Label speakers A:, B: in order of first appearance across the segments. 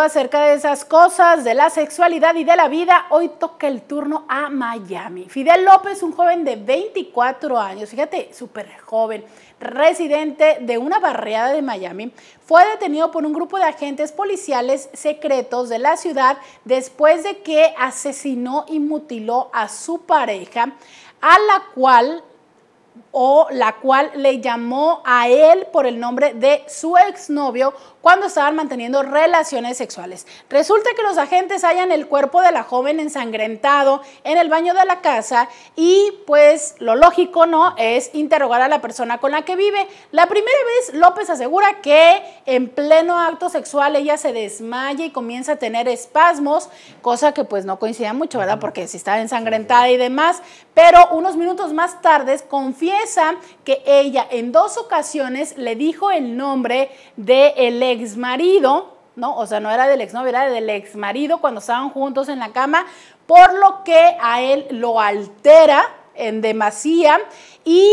A: acerca de esas cosas, de la sexualidad y de la vida, hoy toca el turno a Miami. Fidel López, un joven de 24 años, fíjate, súper joven, residente de una barriada de Miami, fue detenido por un grupo de agentes policiales secretos de la ciudad después de que asesinó y mutiló a su pareja, a la cual o la cual le llamó a él por el nombre de su exnovio cuando estaban manteniendo relaciones sexuales. Resulta que los agentes hallan el cuerpo de la joven ensangrentado en el baño de la casa y pues lo lógico, ¿no? Es interrogar a la persona con la que vive. La primera vez López asegura que en pleno acto sexual ella se desmaya y comienza a tener espasmos, cosa que pues no coincide mucho, ¿verdad? Porque si está ensangrentada y demás, pero unos minutos más tarde confiesa que ella en dos ocasiones le dijo el nombre del de ex marido, ¿no? O sea, no era del ex novio, era del ex marido cuando estaban juntos en la cama, por lo que a él lo altera en demasía y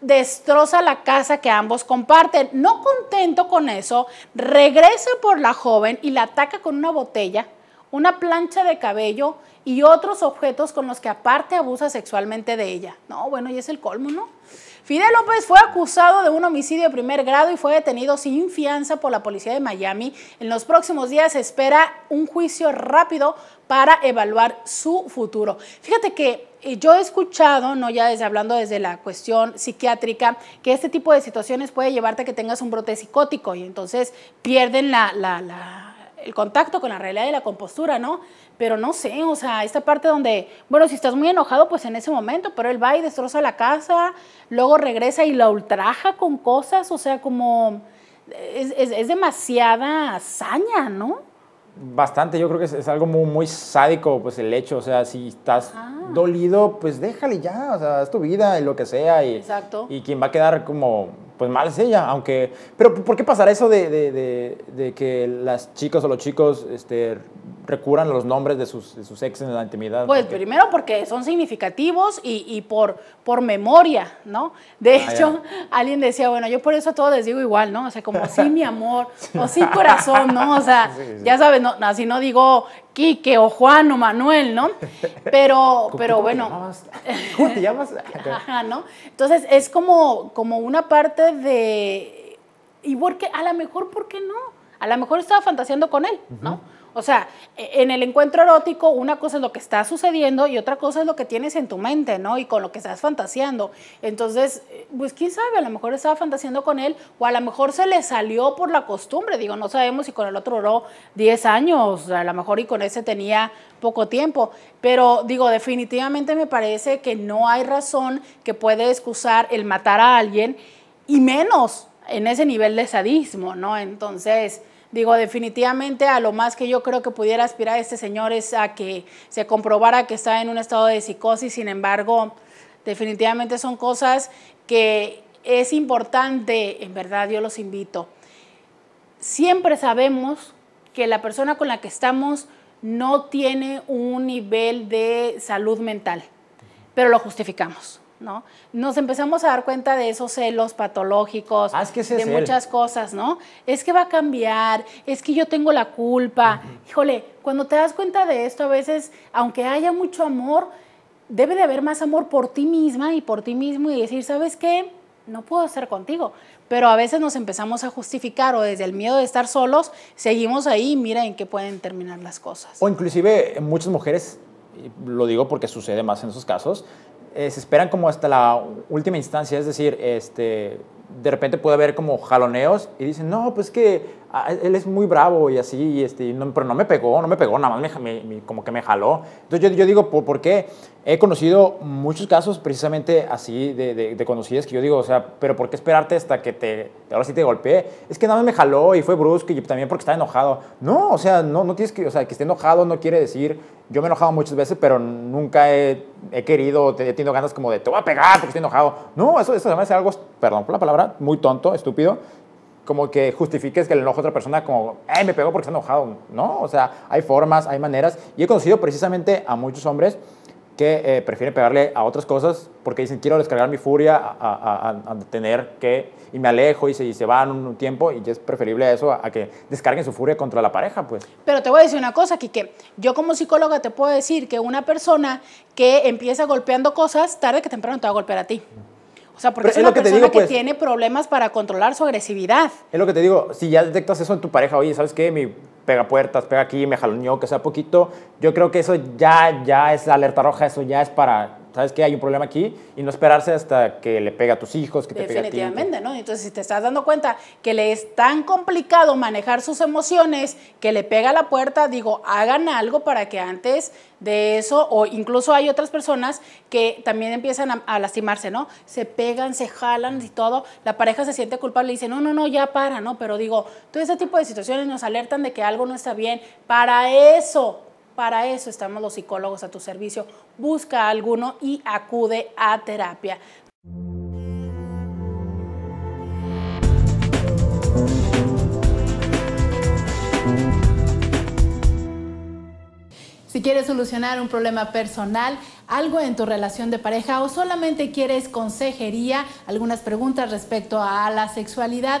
A: destroza la casa que ambos comparten. No contento con eso, regresa por la joven y la ataca con una botella una plancha de cabello y otros objetos con los que aparte abusa sexualmente de ella. No, bueno, y es el colmo, ¿no? Fidel López fue acusado de un homicidio de primer grado y fue detenido sin fianza por la policía de Miami. En los próximos días se espera un juicio rápido para evaluar su futuro. Fíjate que eh, yo he escuchado, no ya hablando desde la cuestión psiquiátrica, que este tipo de situaciones puede llevarte a que tengas un brote psicótico y entonces pierden la, la el contacto con la realidad y la compostura, ¿no? Pero no sé, o sea, esta parte donde, bueno, si estás muy enojado, pues en ese momento, pero él va y destroza la casa, luego regresa y la ultraja con cosas, o sea, como es, demasiada hazaña, ¿no?
B: Bastante, yo creo que es, algo muy, sádico, pues el hecho, o sea, si estás ah. dolido, pues déjale ya, o sea, es tu vida y lo que sea, y, Exacto. y quien va a quedar como pues mal es ella, aunque... Pero ¿por qué pasará eso de, de, de, que las chicas o los chicos este, recurran los nombres de sus, sus exes en la intimidad? Pues primero
A: porque son significativos y, por, por memoria, ¿no? De ah, hecho, alguien decía, bueno, yo por eso a todos les digo igual, ¿no? O sea, como sí, mi amor, o sí, corazón, ¿no? O sea, ya sabes, así no digo Quique o Juan o Manuel, ¿no? Pero,
B: pero bueno. Te ¿Cómo te llamas?
A: Ajá, ¿no? Entonces es como, como una parte de. Y porque, a lo mejor, ¿por qué no? A lo mejor estaba fantaseando con él, ¿no? O sea, e, en el encuentro erótico, una cosa es lo que está sucediendo y otra cosa es lo que tienes en tu mente, ¿no? Y con lo que estás fantaseando. Entonces, eh, pues quién sabe, a lo mejor estaba fantaseando con él o a lo mejor se le salió por la costumbre. Digo, no sabemos si con el otro duró 10 años, a lo mejor y con ese tenía poco tiempo. Pero digo, definitivamente me parece que no hay razón que puede excusar el matar a alguien y menos en ese nivel de sadismo, ¿no? Entonces Digo, definitivamente a lo más que yo creo que pudiera aspirar este señor es a que se comprobara que está en un estado de psicosis, sin embargo, definitivamente son cosas que es importante, en verdad yo los invito. Siempre sabemos que la persona con la que estamos no tiene un nivel de salud mental, pero lo justificamos. ¿no? Nos empezamos a dar cuenta de esos celos patológicos, ah, de muchas cosas, ¿no? Es que va a cambiar, es que yo tengo la culpa. Híjole, cuando te das cuenta de esto, a veces, aunque haya mucho amor, debe de haber más amor por ti misma y por ti mismo y decir, ¿sabes qué? No puedo ser contigo, pero a veces nos empezamos a justificar o desde el miedo de estar solos seguimos ahí y mira en qué pueden terminar las cosas.
B: O inclusive muchas mujeres lo digo porque sucede más en esos casos, eh, se esperan como hasta la última instancia, es decir, este, de repente puede haber como jaloneos y dicen, no, pues que Ah, él es muy bravo y así, este, pero no me pegó, no me pegó, nada más me, como que me jaló. Entonces yo, digo, ¿por, qué? He conocido muchos casos precisamente así de, conocidas que yo digo, o sea, pero ¿por qué esperarte hasta que te, ahora sí te golpeé? Es que nada más me jaló y fue brusco y también porque estaba enojado. No, o sea, no, no tienes que, o sea, que esté enojado no quiere decir, yo me he enojado muchas veces, pero nunca he, querido, he tenido ganas como de, te voy a pegar porque estoy enojado. No, eso, eso además es algo, perdón por la palabra, muy tonto, estúpido como que justifiques que el enojo a otra persona como, ay, me pegó porque está enojado, ¿no? O sea, hay formas, hay maneras. Y he conocido precisamente a muchos hombres que eh, prefieren pegarle a otras cosas porque dicen, quiero descargar mi furia a, tener que, y me alejo y se, y se van un, tiempo y es preferible eso a, que descarguen su furia contra la pareja, pues.
A: Pero te voy a decir una cosa, Quique, yo como psicóloga te puedo decir que una persona que empieza golpeando cosas, tarde que temprano te va a golpear a ti. O sea, porque es, una lo que persona te digo, que pues. tiene problemas para controlar su agresividad.
B: Es lo que te digo, si ya detectas eso en tu pareja, oye, ¿sabes qué? Mi pega puertas, pega aquí, me jaloneó, que sea poquito, yo creo que eso ya, ya es alerta roja, eso ya es para ¿sabes qué? Hay un problema aquí y no esperarse hasta que le pega a tus hijos, que te pega a ti. Definitivamente,
A: ¿no? Entonces, si te estás dando cuenta que le es tan complicado manejar sus emociones, que le pega a la puerta, digo, hagan algo para que antes de eso, o incluso hay otras personas que también empiezan a lastimarse, ¿no? Se pegan, se jalan y todo, la pareja se siente culpable y dice, no, no, no, ya para, ¿no? Pero digo, todo ese tipo de situaciones nos alertan de que algo no está bien. Para eso para eso estamos los psicólogos a tu servicio. Busca alguno y acude a terapia. Si quieres solucionar un problema personal, algo en tu relación de pareja o solamente quieres consejería, algunas preguntas respecto a la sexualidad,